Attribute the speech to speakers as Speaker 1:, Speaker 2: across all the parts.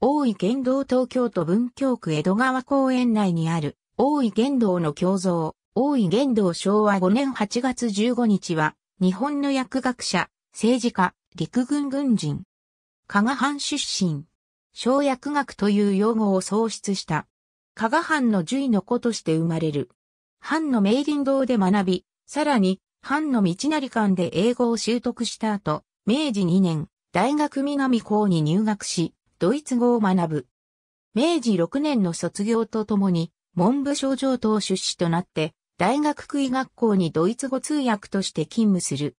Speaker 1: 大井玄道東京都文京区江戸川公園内にある大井玄道の胸像、大井玄道昭和5年8月15日は、日本の薬学者、政治家、陸軍軍人、加賀藩出身、小薬学という用語を創出した。加賀藩の獣医の子として生まれる。藩の明林堂で学び、さらに、藩の道成館で英語を習得した後、明治2年、大学南校に入学し、ドイツ語を学ぶ。明治6年の卒業とともに、文部省上等出資となって、大学区医学校にドイツ語通訳として勤務する。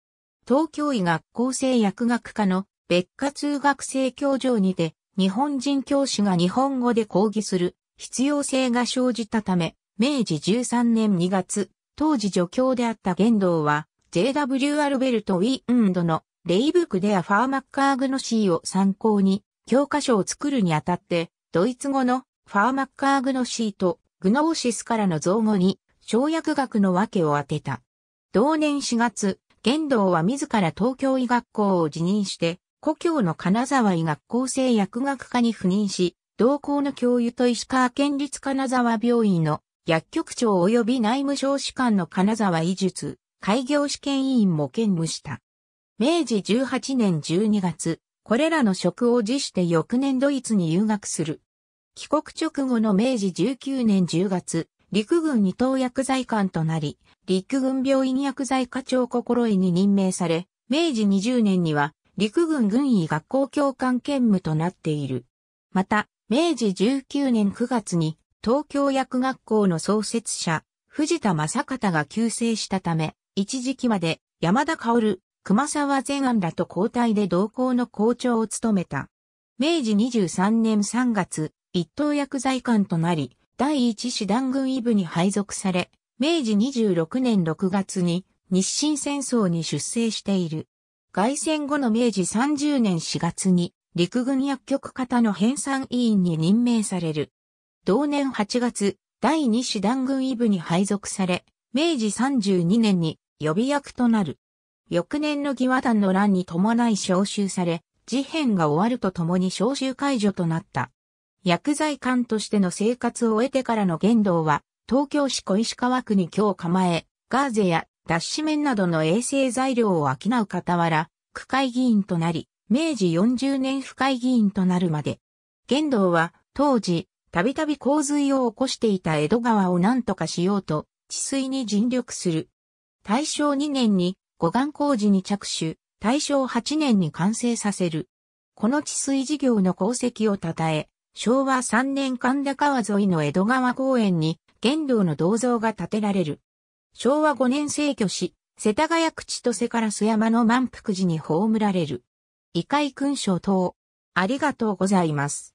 Speaker 1: 東京医学校生薬学科の別科通学生教場にて、日本人教師が日本語で講義する必要性が生じたため、明治13年2月、当時助教であった言動は、JW アルベルト・ウィンドのレイブクデア・ファーマッカーグノシーを参考に、教科書を作るにあたって、ドイツ語のファーマッカーグノシーとグノーシスからの造語に、生薬学の訳を当てた。同年4月、玄道は自ら東京医学校を辞任して、故郷の金沢医学校生薬学科に赴任し、同校の教諭と石川県立金沢病院の薬局長及び内務省士官の金沢医術、開業試験委員も兼務した。明治18年12月、これらの職を辞して翌年ドイツに留学する。帰国直後の明治19年10月、陸軍二等薬剤官となり、陸軍病院薬剤課長心得に任命され、明治20年には陸軍軍医学校教官兼務となっている。また、明治19年9月に東京薬学校の創設者、藤田正方が急逝したため、一時期まで山田薫、熊沢善安らと交代で同行の校長を務めた。明治23年3月、一等薬剤官となり、第一師団軍医部に配属され、明治26年6月に日清戦争に出征している。外戦後の明治30年4月に陸軍薬局方の編纂委員に任命される。同年8月、第二師団軍医部に配属され、明治32年に予備役となる。翌年の義和団の乱に伴い召集され、事変が終わるとともに召集解除となった。薬剤官としての生活を得てからの言動は、東京市小石川区に今日構え、ガーゼや脱脂綿などの衛生材料を商う傍ら、区会議員となり、明治40年府会議員となるまで。玄道は当時、たびたび洪水を起こしていた江戸川を何とかしようと、治水に尽力する。大正2年に護岸工事に着手、大正8年に完成させる。この治水事業の功績を称え、昭和3年神田川沿いの江戸川公園に、玄道の銅像が建てられる。昭和5年逝去し、世田谷口と瀬から須山の満腹寺に葬られる。異界勲章等、ありがとうございます。